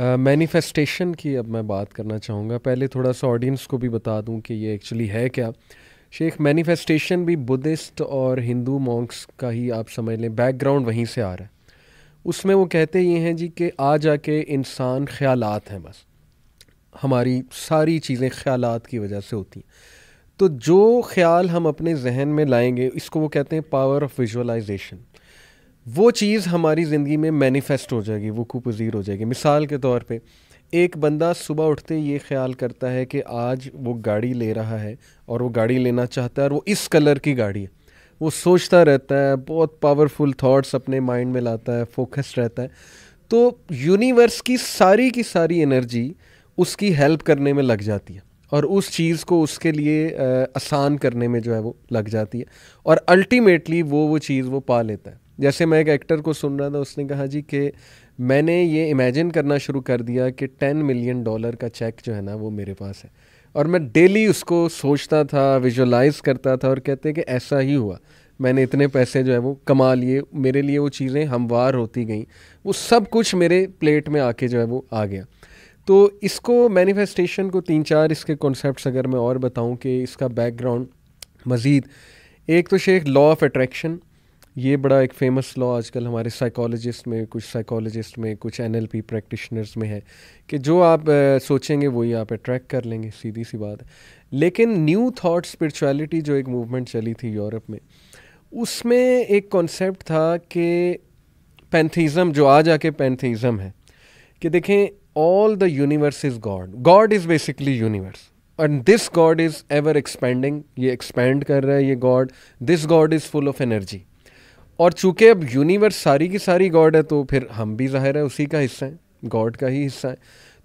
Manifestation uh, की अब मैं बात करना चाहूँगा पहले थोड़ा सा ऑडियंस को भी बता दूँ कि ये एक्चुअली है क्या शेख मैनिफेस्टेशन भी बुद्धिस्ट और हिंदू मॉन्क्स का ही आप समझ लें बैकग्राउंड वहीं से आ रहा है उसमें वो कहते ये हैं जी कि आ जाके इंसान ख्यालात हैं बस हमारी सारी चीज़ें ख्यालात की वजह से होती हैं तो जो ख्याल हम अपने जहन में लाएंगे इसको वो कहते हैं पावर ऑफ विजुअलाइजेशन वो चीज़ हमारी ज़िंदगी में मैनिफेस्ट हो जाएगी वो पजीर हो जाएगी मिसाल के तौर पे एक बंदा सुबह उठते ये ख्याल करता है कि आज वो गाड़ी ले रहा है और वो गाड़ी लेना चाहता है और वो इस कलर की गाड़ी है वो सोचता रहता है बहुत पावरफुल थॉट्स अपने माइंड में लाता है फोकस रहता है तो यूनिवर्स की सारी की सारी एनर्जी उसकी हेल्प करने में लग जाती है और उस चीज़ को उसके लिए आसान करने में जो है वो लग जाती है और अल्टीमेटली वो वो चीज़ वो पा लेता है जैसे मैं एक एक्टर को सुन रहा था उसने कहा जी कि मैंने ये इमेजिन करना शुरू कर दिया कि टेन मिलियन डॉलर का चेक जो है ना वो मेरे पास है और मैं डेली उसको सोचता था विजुलाइज करता था और कहते कि ऐसा ही हुआ मैंने इतने पैसे जो है वो कमा लिए मेरे लिए वो चीज़ें हमवार होती गई वो सब कुछ मेरे प्लेट में आके जो है वो आ गया तो इसको मैनिफेस्टेशन को तीन चार इसके कॉन्सेप्ट अगर मैं और बताऊँ कि इसका बैकग्राउंड मज़ीद एक तो शेख लॉ ऑफ अट्रैक्शन ये बड़ा एक फेमस लॉ आजकल हमारे साइकोलॉजिस्ट में कुछ साइकोलॉजिस्ट में कुछ एन प्रैक्टिशनर्स में है कि जो आप सोचेंगे वही आप अट्रैक्ट कर लेंगे सीधी सी बात है लेकिन न्यू थॉट स्पिरिचुअलिटी जो एक मूवमेंट चली थी यूरोप में उसमें एक कॉन्सेप्ट था कि पैंथीज़म जो आज आके पैंथीज़म है कि देखें all the universe is God God is basically universe and this God is ever expanding ये एक्सपेंड कर रहा है ये God this God is full of energy और चूंकि अब यूनिवर्स सारी की सारी गॉड है तो फिर हम भी जाहिर है उसी का हिस्सा है गॉड का ही हिस्सा है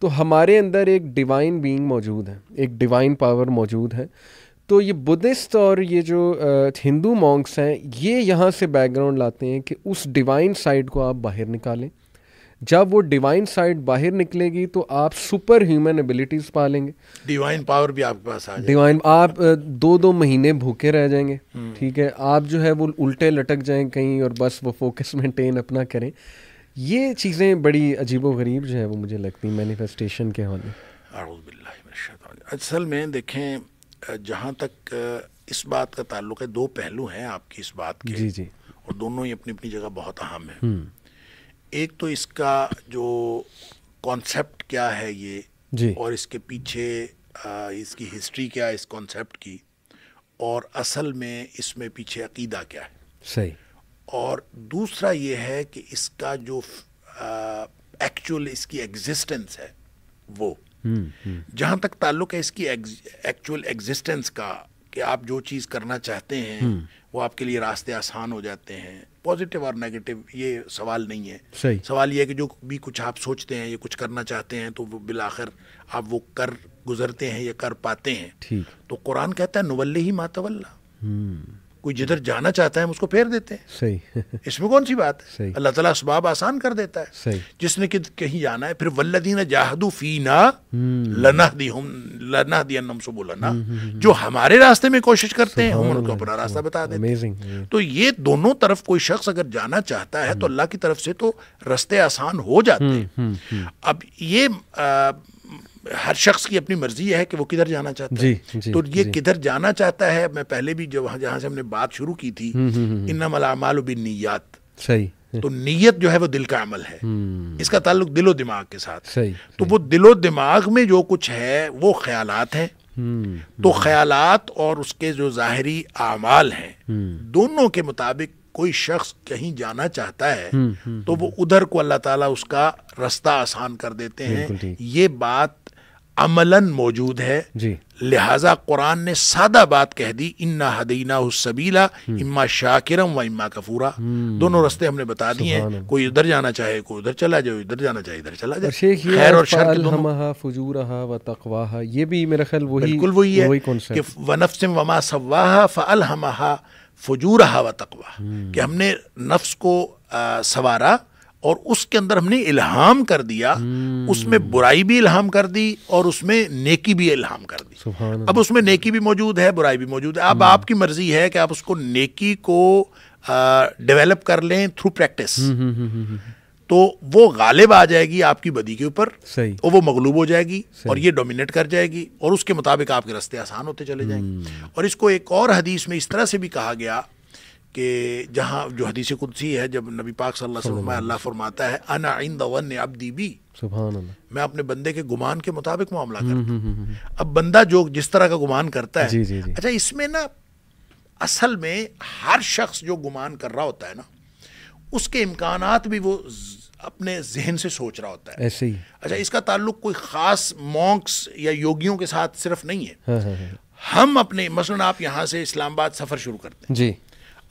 तो हमारे अंदर एक डिवाइन बीइंग मौजूद है एक डिवाइन पावर मौजूद है तो ये बुद्धिस्ट और ये जो हिंदू मॉन्क्स हैं ये यहाँ से बैकग्राउंड लाते हैं कि उस डिवाइन साइड को आप बाहर निकालें जब वो डिवाइन साइड बाहर निकलेगी तो आप सुपर ह्यूमन एबिलिटीज पा लेंगे डिवाइन पावर भी आपके पास आ डिवाइन आप दो दो महीने भूखे रह जाएंगे हम्म। ठीक है आप जो है वो उल्टे लटक जाएं कहीं और बस वो फोकस मेंटेन अपना करें ये चीज़ें बड़ी गरीब जो है वो मुझे लगती मैनिफेस्टेशन के हवाले असल में देखें जहाँ तक इस बात का ताल्लुक है दो पहलू हैं आपकी इस बात के जी जी और दोनों ही अपनी अपनी जगह बहुत अहम है हम्म। एक तो इसका जो कॉन्सेप्ट क्या है ये जी और इसके पीछे आ, इसकी हिस्ट्री क्या है इस कॉन्सेप्ट की और असल में इसमें पीछे अकीदा क्या है सही और दूसरा ये है कि इसका जो एक्चुअल इसकी एग्जिस्टेंस है वो हम्म, हम्म। जहाँ तक ताल्लुक है इसकी एक्चुअल एग्जिस्टेंस का कि आप जो चीज़ करना चाहते हैं हम्म। वो आपके लिए रास्ते आसान हो जाते हैं पॉजिटिव और नेगेटिव ये सवाल नहीं है सही सवाल ये है कि जो भी कुछ आप सोचते हैं या कुछ करना चाहते हैं तो बिल आखिर आप वो कर गुजरते हैं या कर पाते हैं ठीक तो कुरान कहता है नवल्ले ही मातवल्ला हम्म। कोई जिधर जाना चाहता है हम उसको फेर देते हैं सही इसमें कौन सी बात है अल्लाह ताला असबाब आसान कर देता है सही जिसने कि कहीं जाना है फिर वल्लदीना जाहदू फीना लना दी हम लना दिया नम अनम सुबुलना हम्म, हम्म, हम्म। जो हमारे रास्ते में कोशिश करते हैं हम उनको अपना रास्ता बता देते हैं तो ये दोनों तरफ कोई शख्स अगर जाना चाहता है तो अल्लाह की तरफ से तो रास्ते आसान हो जाते हैं अब ये हर शख्स की अपनी मर्जी है कि वो किधर जाना चाहता जी, है तो ये किधर जाना चाहता है मैं पहले भी जो जहाँ से हमने बात शुरू की थी हम्म, हम्म, हम्म। इन्ना मलामाल बिन सही तो नीयत जो है वो दिल का अमल है इसका ताल्लुक दिलो दिमाग के साथ सही, तो सही। वो दिलो दिमाग में जो कुछ है वो ख्यालात हैं तो ख्यालात और उसके जो ज़ाहरी आमाल हैं दोनों के मुताबिक कोई शख्स कहीं जाना चाहता है तो वो उधर को अल्लाह ताला उसका रास्ता आसान कर देते हैं ये बात अमलन मौजूद है जी लिहाजा कुरान ने सादा बात कह दी इन्ना हदीना सबीला हम्म। इम्मा शाकिरम व इम्मा कफूरा हम्म। दोनों रास्ते हमने बता दिए हैं कोई इधर जाना चाहे कोई उधर चला जाए इधर जाना चाहे इधर चला जाए खैर और शर फजूरहा व तकवाहा ये भी मेरा ख्याल वही बिल्कुल वही है कि वनफ्सम वमा सवाहा फ़अलहमहा फजूरहा व तकवा हम्म। कि हमने नफ्स को सवारा और उसके अंदर हमने इल्हाम कर दिया हम्म। उसमें बुराई भी इल्हाम कर दी और उसमें नेकी भी इल्हाम कर दी अब उसमें नेकी भी मौजूद है बुराई भी मौजूद है अब हम्म। आपकी मर्जी है कि आप उसको नेकी को डेवलप कर लें थ्रू हम्म, प्रैक्टिस तो वो गालिब आ जाएगी आपकी बदी के ऊपर सही और वो मगलूब हो जाएगी और ये डोमिनेट कर जाएगी और उसके मुताबिक आपके रास्ते आसान होते चले जाएंगे और इसको एक और हदीस में इस तरह से भी कहा गया कि जहाँ जो हदीस कुदसी है जब नबी पाक अल्लाह फरमाता है अना आइंद वन दी बी मैं अपने बंदे के गुमान के मुताबिक मामला हम्म, करता हूँ हम्म, हम्म, अब बंदा जो जिस तरह का गुमान करता है जी, जी, जी। अच्छा इसमें ना असल में हर शख्स जो गुमान कर रहा होता है ना उसके इम्कान भी वो अपने जहन से सोच रहा होता है ऐसे ही अच्छा इसका ताल्लुक कोई ख़ास मॉन्क्स या योगियों के साथ सिर्फ नहीं है हाँ, हाँ, हाँ। हम अपने मसलन आप यहाँ से इस्लामाबाद सफ़र शुरू करते हैं जी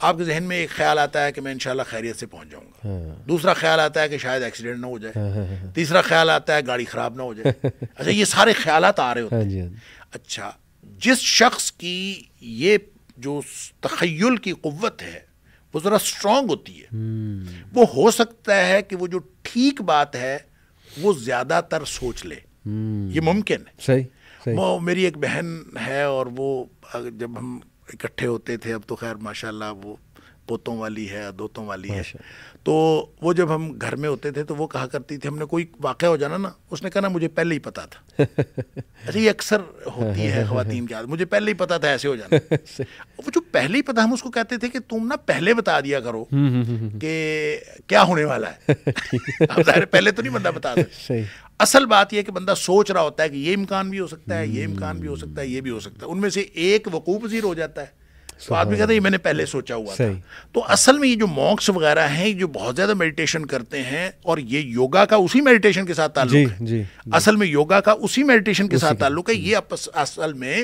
आपके जहन में एक ख्याल आता है कि मैं इनशाला खैरियत से पहुंच जाऊंगा दूसरा ख्याल आता है कि शायद एक्सीडेंट ना हो जाए हाँ, हाँ, हाँ, तीसरा ख्याल आता है गाड़ी ख़राब ना हो जाए अच्छा ये सारे ख्याल आ रहे होते हैं अच्छा जिस शख्स की ये जो तखयल की कुत है वो ज़रा स्ट्रॉन्ग होती है हम्म। वो हो सकता है कि वो जो ठीक बात है वो ज़्यादातर सोच ले हम्म। ये मुमकिन है सही, सही। वो मेरी एक बहन है और वो जब हम इकट्ठे होते थे अब तो खैर माशाल्लाह वो पोतों वाली है दोतों वाली है तो वो जब हम घर में होते थे तो वो कहा करती थी हमने कोई वाक़ हो जाना ना उसने कहा ना मुझे पहले ही पता था अरे ये अक्सर होती है खातन की आदत मुझे पहले ही पता था ऐसे हो जाना वो जो पहले ही पता हम उसको कहते थे कि तुम ना पहले बता दिया करो हम्म, हम्म, हम्म, कि क्या होने वाला है पहले तो नहीं बंदा बता असल बात यह कि बंदा सोच रहा होता है कि ये इम्कान भी हो सकता है ये इम्कान भी हो सकता है ये भी हो सकता है उनमें से एक वकूफ़ जीर हो जाता है तो आदमी कहता है ये मैंने पहले सोचा हुआ था तो असल में ये जो मॉक्स वगैरह हैं जो बहुत ज़्यादा मेडिटेशन करते हैं और ये योगा का उसी मेडिटेशन के साथ ताल्लुक है जी, जी, असल में योगा का उसी मेडिटेशन के साथ ताल्लुक है ये असल में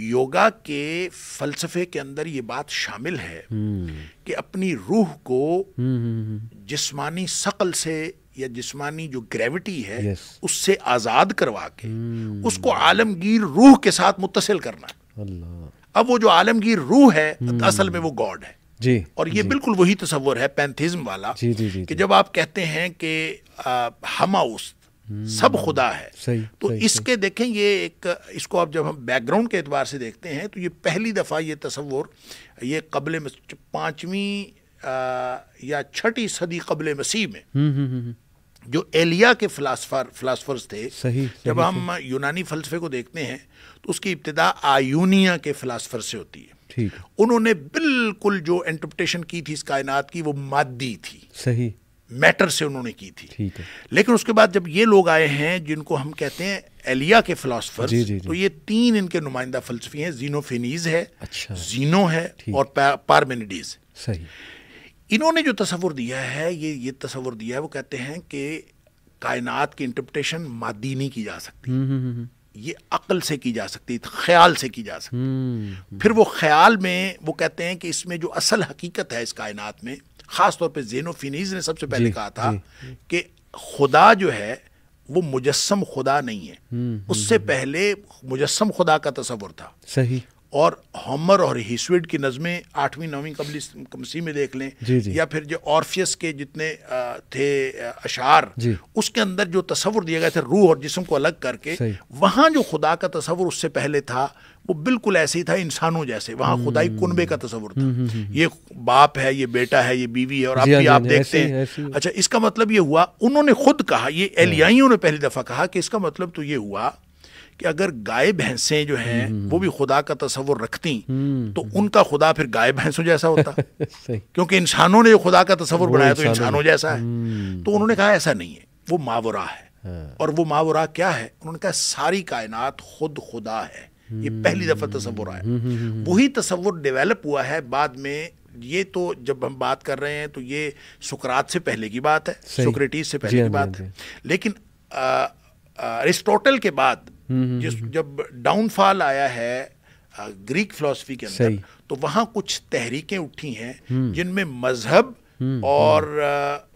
योगा के फलसफे के अंदर ये बात शामिल है हम्म। कि अपनी रूह को हम्म, हम्म, जिस्मानी शकल से या जिस्मानी जो ग्रेविटी है उससे आज़ाद करवा के उसको आलमगीर रूह के साथ मुतसिल करना है अब वो जो आलमगीर रूह है हम्म। असल में वो गॉड है जी और ये जी, बिल्कुल वही तस्वर है पैंथिज्म वाला जी, जी, जी, कि जब आप कहते हैं कि हमाउस हम्म। सब खुदा है सही, तो सही, इसके सही। देखें ये एक इसको आप जब हम बैकग्राउंड के एतबार से देखते हैं तो ये पहली दफ़ा ये तस्वर ये कबल पाँचवीं या छठी सदी कबल मसीह में हम्म, जो एलिया के फिलासफर फिलासफर्स थे सही, सही जब हम सही। यूनानी फलसफे को देखते हैं तो उसकी इब्तदा आयूनिया के फिलासफर से होती है ठीक उन्होंने बिल्कुल जो इंटरप्रटेशन की थी इस कायनात की वो मादी थी सही मैटर से उन्होंने की थी ठीक है लेकिन उसके बाद जब ये लोग आए हैं जिनको हम कहते हैं एलिया के फिलासफर तो ये तीन इनके नुमाइंदा फलसफी हैं जीनोफिनीज है अच्छा जीनो है और पा, पारमेनिडीज सही इन्होंने जो तस्वुर दिया है ये ये तस्वुर दिया है वो कहते हैं कि कायनात की इंटरप्रटेशन मादी नहीं की जा सकती हम्म, हम्म, हम्म, ये अक्ल से की जा सकती ख्याल से की जा सकती फिर वो ख्याल में वो कहते हैं कि इसमें जो असल हकीकत है इस कायनात में ख़ासतौर पर फिनीज ने सबसे पहले कहा था कि खुदा जो है वो मुजस्म खुदा नहीं है उससे पहले मुजस्म खुदा का तस्वुर था सही और हॉमर और हिस्विड की नज़में आठवीं नौवीं कबली कमसी में देख लें जी जी। या फिर जो ऑर्फियस के जितने थे अशार उसके अंदर जो तस्वुर दिया गया था रूह और जिसम को अलग करके वहाँ जो खुदा का तस्वुर उससे पहले था वो बिल्कुल ऐसे ही था इंसानों जैसे वहाँ हम्म, खुदाई हम्म, कुनबे का हम्म, तस्वुर था ये बाप है ये बेटा है ये बीवी है और आप हाँ, भी हाँ, आप देखते हैं अच्छा इसका मतलब ये हुआ उन्होंने खुद कहा ये एलियाइयों ने पहली दफ़ा कहा कि इसका मतलब तो ये हुआ कि अगर गाय भैंसें जो हैं हम्म। वो भी खुदा का तस्वुर रखती हम्म। तो उनका खुदा फिर गाय भैंसों जैसा होता क्योंकि इंसानों ने जो खुदा का तस्वुर बनाया तो इंसानों जैसा है हम्म। तो उन्होंने कहा ऐसा नहीं है वो मावरा है हाँ। और वो मावरा क्या है उन्होंने कहा सारी कायनात खुद खुदा है ये पहली दफ़ा तस्वुर आया वही तस्वुर डेवलप हुआ है बाद में ये तो जब हम बात कर रहे हैं तो ये सुकरात से पहले की बात है सुक्रेटिस से पहले की हाँ, बात हाँ, है लेकिन अरिस्टोटल के बाद हम्म, जिस हम्म, जब डाउनफॉल आया है ग्रीक फिलोसफी के अंदर तो वहां कुछ तहरीकें उठी हैं हम्म। जिनमें मजहब और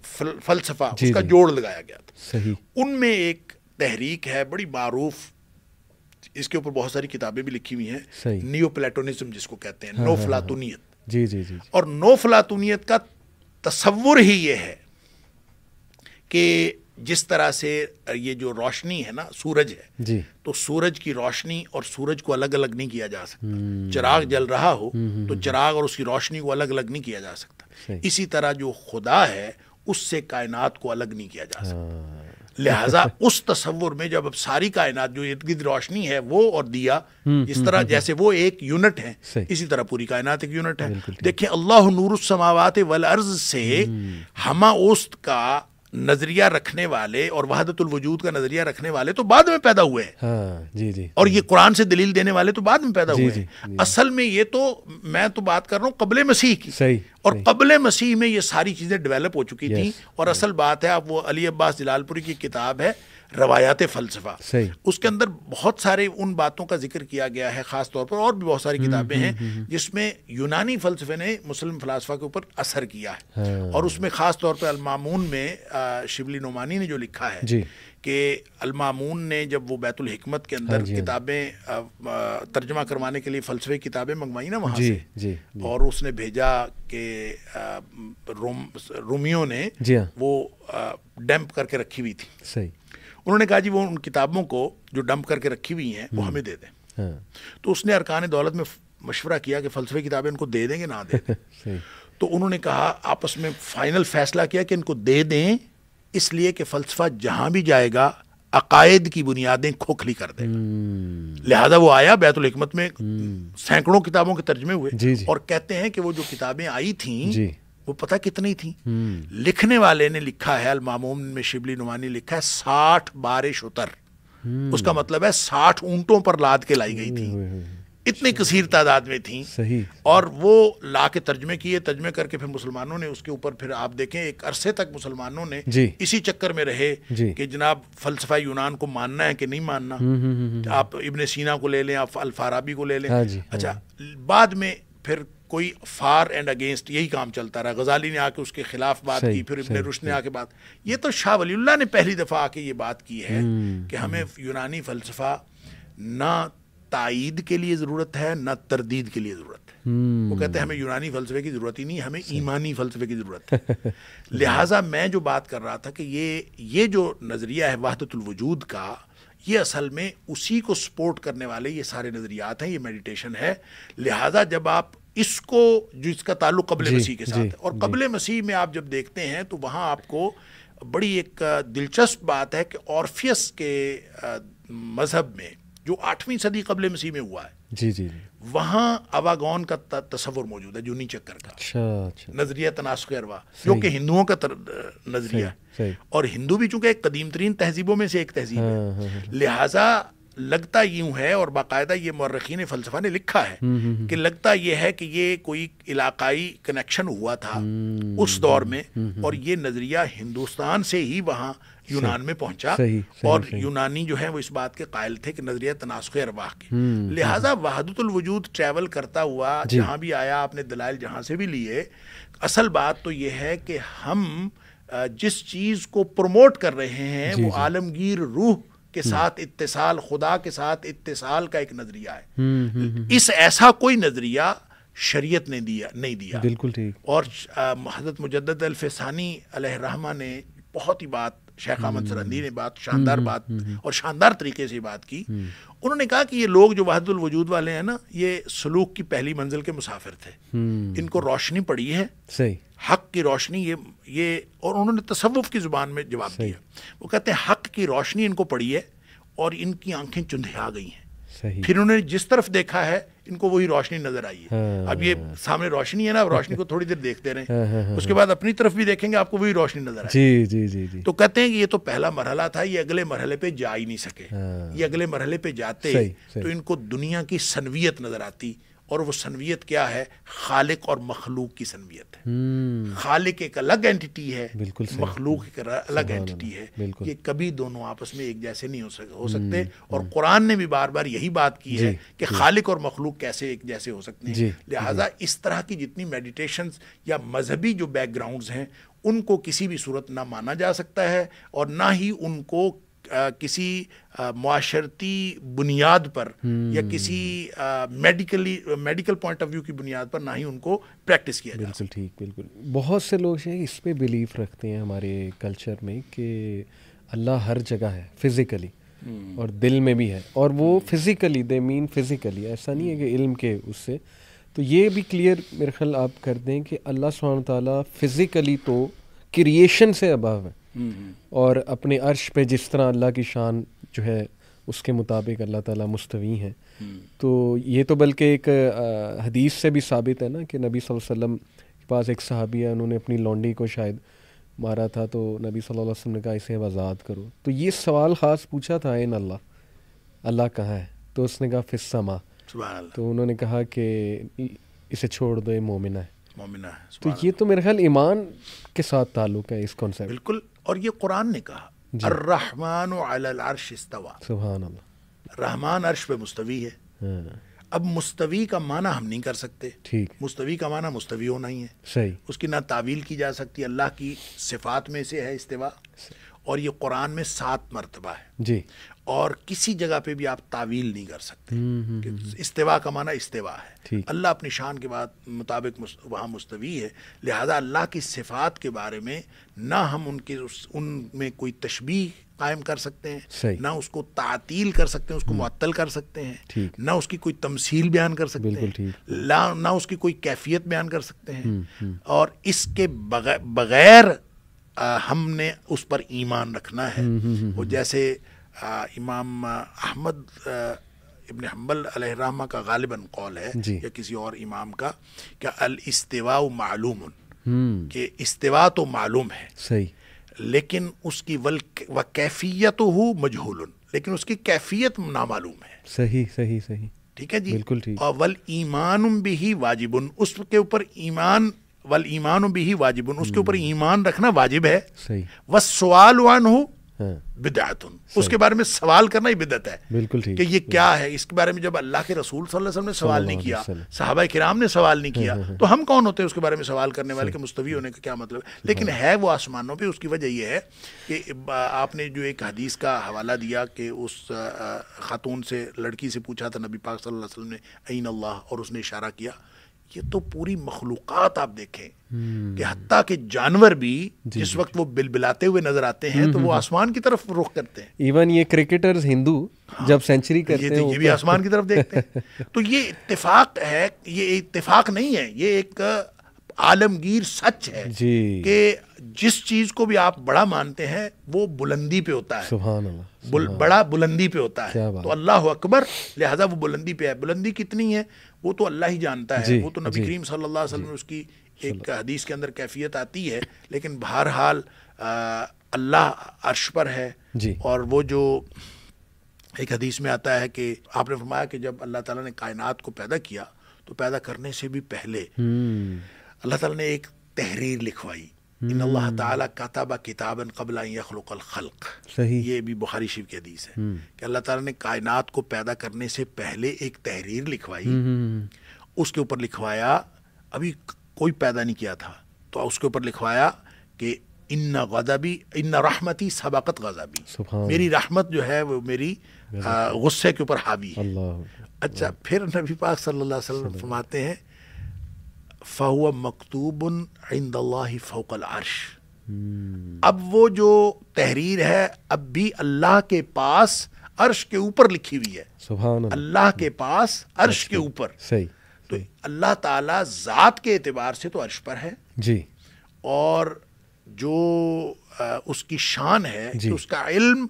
फलसफा उसका जोड़ लगाया गया था उनमें एक तहरीक है बड़ी मारूफ इसके ऊपर बहुत सारी किताबें भी लिखी हुई हैं नियो प्लेटोनिज्म जिसको कहते हैं नो हाँ, फलातूनियत हाँ, हाँ, जी जी जी और नो फलातूनियत का तस्वुर ही ये है कि जिस तरह से ये जो रोशनी है ना सूरज है जी। तो सूरज की रोशनी और सूरज को अलग अलग नहीं किया जा सकता हम्म। चिराग जल रहा हो हम्म, हम्म, तो चिराग और उसकी रोशनी को अलग अलग नहीं किया जा सकता इसी तरह जो खुदा है उससे कायनात को अलग नहीं किया जा सकता हाँ। लिहाजा उस तस्वुर में जब अब सारी कायनात जो इर्द गिर्द रोशनी है वो और दिया इस तरह जैसे वो एक यूनिट है इसी तरह पूरी कायनात एक यूनिट है देखिए अल्लाह नूर समावत वल अर्ज से हमा उस्त का नजरिया रखने वाले और वहादतुल वजूद का नजरिया रखने वाले तो बाद में पैदा हुए हाँ, जी जी और ये कुरान से दलील देने वाले तो बाद में पैदा जी, हुए जी, जी, असल में ये तो मैं तो बात कर रहा हूँ कबल मसीह की सही और कबल मसीह में ये सारी चीजें डेवलप हो चुकी थी और असल बात है आप वो अली अब्बास जलालपुरी की किताब है रवायात फ़लसफ़ा उसके अंदर बहुत सारे उन बातों का जिक्र किया गया है ख़ास तौर पर और भी बहुत सारी हम्म, किताबें हम्म, हैं हम्म, जिसमें यूनानी फ़लसफ़े ने मुस्लिम फ़लासफ़ा के ऊपर असर किया है, और उसमें ख़ास तौर पर अलमामून में शिबली नुमानी ने जो लिखा है कि अलमामून ने जब वो बैतुल हिकमत के अंदर हाँ हाँ किताबें तर्जमा करवाने के लिए फ़लसफ़े किताबें मंगवाई ना वहाँ से और उसने भेजा कि रोम रोमियो ने हाँ। वो डैम्प करके रखी हुई थी सही उन्होंने कहा जी वो उन किताबों को जो डंप करके रखी हुई हैं वो हम्म। हमें दे दें हाँ। तो उसने अरकान दौलत में मशवरा किया कि फलसफे किताबें उनको दे देंगे ना दे तो उन्होंने कहा आपस में फाइनल फैसला किया कि इनको दे दें इसलिए कि फ़लसफ़ा जहां भी जाएगा अकायद की बुनियादें खोखली कर देगा हम्म। लिहाजा वो आया बैतुलहमत में हम्म। सैकड़ों किताबों के तर्जमे हुए और कहते हैं कि वो जो किताबें आई थी वो पता कितनी थी हम्म। लिखने वाले ने लिखा है अलमामूम में शिबली नुमानी लिखा है साठ बारिश उतर हम्म। उसका मतलब है साठ ऊंटों पर लाद के लाई गई थी हम्म, इतनी कसीर तादाद में थी सही और वो ला के तर्जमे किए तर्जमे करके फिर मुसलमानों ने उसके ऊपर फिर आप देखें एक अरसे तक मुसलमानों ने इसी चक्कर में रहे कि जनाब फलसफा यूनान को मानना है कि नहीं मानना आप इबन सीना को ले लें आप अल्फाराबी को ले लें हाँ हाँ अच्छा बाद में फिर कोई फार एंड अगेंस्ट यही काम चलता रहा गजाली ने आके उसके खिलाफ बात की फिर इबन रुश ने आके बात ये तो शाह वलील्ला ने पहली दफ़ा आके ये बात की है हम्म। कि हमें यूनानी फ़लसफ़ा ना ताइद के लिए ज़रूरत है ना तरदीद के लिए ज़रूरत है वो हम्म। कहते हैं हमें यूनानी फ़लसफ़े की ज़रूरत ही नहीं हमें ईमानी फ़लसफ़े की ज़रूरत है लिहाजा मैं जो बात कर रहा था कि ये ये जो नज़रिया है वाहदतुलवजूद का ये असल में उसी को सपोर्ट करने वाले ये सारे नज़रियात हैं ये मेडिटेशन है लिहाजा जब आप इसको जो इसका ताल्लुक कबल मसीह के साथ है और कबल मसीह में आप जब देखते हैं तो वहाँ आपको बड़ी एक दिलचस्प बात है कि औरफियस के मज़हब में जो आठवीं सदी कबल मसीह में हुआ है जी जी वहाँ अवागौन का तस्वर मौजूद है जूनी चक्कर का अच्छा, अच्छा। नजरिया तनाशरवा जो कि हिंदुओं का नजरिया है और हिंदू भी चूंकि एक कदीम तरीन तहजीबों में से एक तहजीब हाँ, है हाँ, हाँ। लिहाजा लगता यूं है और बाकायदा ये मर्रखीन फ़लसफ़ा ने लिखा है हम्म, हम्म, हम्म। कि लगता ये है कि ये कोई इलाकाई कनेक्शन हुआ था उस दौर में और ये नज़रिया हिंदुस्तान से ही वहाँ यूनान में पहुंचा सही, सही, और सही। यूनानी जो है वो इस बात के कायल थे कि नजरिया तनासुख अरवाह के लिहाजा वहादतुल वजूद ट्रैवल करता हुआ जहाँ भी आया आपने दलाइल जहाँ से भी लिए असल बात तो ये है कि हम जिस चीज़ को प्रमोट कर रहे हैं वो आलमगीर रूह के हम्म। साथ इत्तेसाल खुदा के साथ इतिसाल का एक नजरिया है हम्म, हम्म, इस ऐसा कोई नजरिया शरीयत ने दिया नहीं दिया बिल्कुल ठीक और हजरत मुजद्द अलफसानी रहमा ने बहुत ही बात शेख अहमद हम्म। सरंदी ने बात शानदार हम्म, बात हम्म, और शानदार तरीके से बात की उन्होंने कहा कि ये लोग जो वाहदुल वजूद वाले हैं ना ये सलूक की पहली मंजिल के मुसाफिर थे इनको रोशनी पड़ी है सही हक की रोशनी ये ये और उन्होंने तसवुफ़ की ज़ुबान में जवाब दिया वो कहते हैं हक की रोशनी इनको पड़ी है और इनकी आंखें चुंधिया गई हैं फिर उन्होंने जिस तरफ देखा है इनको वही रोशनी नजर आई है हाँ। अब ये सामने रोशनी है ना अब रोशनी को थोड़ी देर देखते रहे हाँ, हाँ, उसके बाद अपनी तरफ भी देखेंगे आपको वही रोशनी नजर आई जी जी जी जी तो कहते हैं कि ये तो पहला मरहला था ये अगले मरहले पे जा ही नहीं सके ये अगले मरहले पे जाते तो इनको दुनिया की सनवियत नजर आती और वो सनवियत क्या है खालिक और मखलूक की सनवियत है हम्म। खालिक एक अलग एंटिटी है बिल्कुल मखलूक एक अलग एंटिटी है ये कभी दोनों आपस में एक जैसे नहीं हो सके हो सकते हम्म, और हम्म। कुरान ने भी बार बार यही बात की है कि खालिक और मखलूक कैसे एक जैसे हो सकते हैं लिहाजा इस तरह की जितनी मेडिटेशन या मजहबी जो बैकग्राउंड हैं उनको किसी भी सूरत ना माना जा सकता है और ना ही उनको आ, किसी माशरती बुनियाद पर हम्म। या किसी medically medical point of view की बुनियाद पर ना ही उनको प्रैक्टिस किया बिल्कुल ठीक बिल्कुल बहुत से लोग हैं इस पर बिलीफ रखते हैं हमारे कल्चर में कि अल्लाह हर जगह है फिज़िकली हम्म। और दिल में भी है और वो फिज़िकली दे मीन फिज़िकली ऐसा नहीं है कि इल्म के उससे तो ये भी क्लियर मेरे ख्याल आप कर दें कि अल्लाह सुबहान ताली फ़िज़िकली तो क्रिएशन से अबव है और अपने अर्श पे जिस तरह अल्लाह की शान जो है उसके मुताबिक अल्लाह ताला मुस्तवी हैं तो ये तो बल्कि एक हदीस से भी साबित है ना कि नबी वसल्लम के पास एक सहाबी है उन्होंने अपनी लॉन्डी को शायद मारा था तो नबी सल्लल्लाहु अलैहि वसल्लम ने कहा इसे आज़ाद करो तो ये सवाल ख़ास पूछा था इन अल्लाह अल्लाह कहाँ है तो उसने कहा समा तो उन्होंने कहा कि इसे छोड़ दो ये मोमिना है मोमिना है तो ये तो मेरे ख्याल ईमान के साथ ताल्लुक़ है इस कॉन्सेप्ट बिल्कुल और ये कुरान ने कहा रहमान अर्श रहमान अर्श पे मुस्तवी है हाँ। अब मुस्तवी का माना हम नहीं कर सकते ठीक मुस्तवी का माना मुस्तवी होना ही है सही उसकी ना तावील की जा सकती अल्लाह की सिफात में से है इस्तेवा और ये कुरान में सात मरतबा है जी और किसी जगह पे भी आप तावील नहीं कर सकते हम्म, हम्म, हम्म, इस्तेवा का माना इस्तेवा है अल्लाह अपनी शान के बाद मुताबिक वहाँ मुस्तवी है लिहाजा अल्लाह की सिफात के बारे में ना हम उनके उनमें कोई तशबी कायम कर सकते हैं ना उसको तातील कर सकते हैं उसको मअतल कर सकते हैं ना उसकी कोई तमसील बयान कर सकते हैं ना उसकी कोई कैफियत बयान कर सकते हैं और इसके बगैर आ, हमने उस पर ईमान रखना है हम्म, हम्म, हम्म, वो जैसे आ, इमाम अहमद इबन हम्बल रहमा का गालिबा कौल है या किसी और इमाम का क्या अल इस्तवा मालूम कि इस्तवा तो मालूम है सही लेकिन उसकी वल व कैफियत हो मजहूल लेकिन उसकी कैफियत नामालूम है सही सही सही ठीक है जी बिल्कुल ठीक और वल ईमान भी ही वाजिबन उसके ऊपर ईमान वल ईमान भी ही वाजिब उसके ऊपर हम्म। ईमान रखना वाजिब है वह सवाल वन हो हाँ। बिदात उसके बारे में सवाल करना ही बिदत है बिल्कुल ठीक कि ये क्या है इसके बारे में जब अल्लाह के रसूल सल्लल्लाहु अलैहि वसल्लम ने सवाल नहीं किया साहबा किराम ने सवाल नहीं किया हाँ। तो हम कौन होते हैं उसके बारे में सवाल करने वाले के मुस्तवी होने का क्या मतलब है हाँ। लेकिन है वो आसमानों पर उसकी वजह यह है कि आपने जो एक हदीस का हवाला दिया कि उस खातून से लड़की से पूछा था नबी पाक सल्लल्लाहु अलैहि वसल्लम ने अल्लाह और उसने इशारा किया ये तो पूरी मखलूक़ात आप देखें कि हती के जानवर भी जिस वक्त वो बिलबिलाते हुए नजर आते हैं हम्म, तो वो हम्म, हम्म। आसमान की तरफ रुख करते हैं इवन ये क्रिकेटर्स हिंदू हाँ, जब सेंचुरी करते ये, तो हैं ये भी तो- आसमान की तरफ देखते हैं तो ये इत्तेफाक है ये इत्तेफाक नहीं है ये एक आलमगीर सच है कि जिस चीज को भी आप बड़ा मानते हैं वो बुलंदी पे होता है सुभान अल्लाह बुल, बड़ा बुलंदी पे होता है तो अल्लाह अकबर लिहाजा वो बुलंदी पे है बुलंदी कितनी है वो तो अल्लाह ही जानता है वो तो नबी करीम सल्लल्लाहु अलैहि वसल्लम उसकी एक हदीस के अंदर कैफियत आती है लेकिन बहरहाल अल्लाह अर्श पर है और वो जो एक हदीस में आता है कि आपने फरमाया कि जब अल्लाह ताला ने कायनात को पैदा किया तो पैदा करने से भी पहले हम्म। अल्लाह ताला ने एक तहरीर लिखवाई इन अल्लाह ताला किताबन कबला खल्क सही ये भी बुखारी शिव की हदीस है कि अल्लाह ताला ने कायनात को पैदा करने से पहले एक तहरीर लिखवाई उसके ऊपर लिखवाया अभी कोई पैदा नहीं किया था तो उसके ऊपर लिखवाया कि इन्ना गजबी इन्ना रहमती सबाकत गजबी मेरी रहमत जो है वो मेरी गुस्से के ऊपर हावी है अच्छा फिर नबी पाक सल्लल्लाहु अलैहि वसल्लम फरमाते हैं फ़हुआ मकतूबन इंद फ़ोकल अर्श अब वो जो तहरीर है अब भी अल्लाह के पास अर्श के ऊपर लिखी हुई है अल्लाह के पास अर्श के ऊपर सही तो अल्लाह ताला ज़ात के एतबार से तो अर्श पर है जी और जो आ, उसकी शान है कि उसका इल्म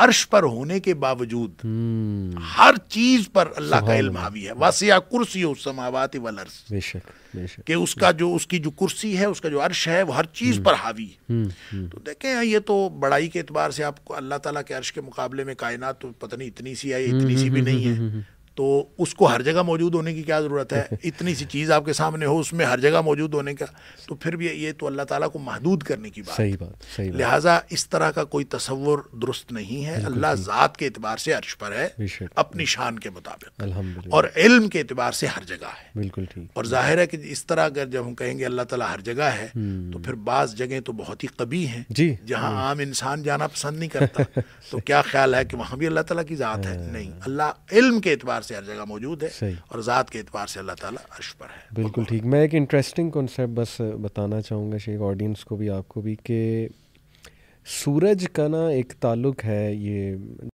अर्श पर होने के बावजूद हम्म। हर चीज पर अल्लाह का इल्म हावी है वासिया कुर्सी हो समावात वल अर्श बेशक, बेशक कि उसका जो उसकी जो कुर्सी है उसका जो अर्श है वो हर चीज हम्म। पर हावी है हम्म, तो देखें हाँ, ये तो बड़ाई के एतबार से आपको अल्लाह ताला के अर्श के मुकाबले में कायनात तो पता नहीं इतनी सी है इतनी सी भी नहीं है तो उसको हर जगह मौजूद होने की क्या ज़रूरत है इतनी सी चीज़ आपके सामने हो उसमें हर जगह मौजूद होने का तो फिर भी ये तो अल्लाह ताला को महदूद करने की बात सही बात सही बात। लिहाजा इस तरह का कोई तस्वुर दुरुस्त नहीं है अल्लाह ज़ात के अतबार से अर्श पर है अपनी शान के मुताबिक और इल्म के अतबार से हर जगह है बिल्कुल ठीक और जाहिर है कि इस तरह अगर जब हम कहेंगे अल्लाह ताला हर जगह है हम्म। तो फिर बाज़ जगह तो बहुत ही कभी हैं जहाँ हम्म। आम इंसान जाना पसंद नहीं करता तो क्या ख्याल है कि वहाँ भी अल्लाह ताला की ज़ात है हाँ। नहीं अल्लाह इल्म के अतबार से हर जगह मौजूद है और ज़ात के एतबार से अल्लाह ताला अर्श पर है बिल्कुल ठीक मैं एक इंटरेस्टिंग कॉन्सेप्ट बस बताना चाहूँगा शेख ऑडियंस को भी आपको भी कि सूरज का ना एक ताल्लुक है ये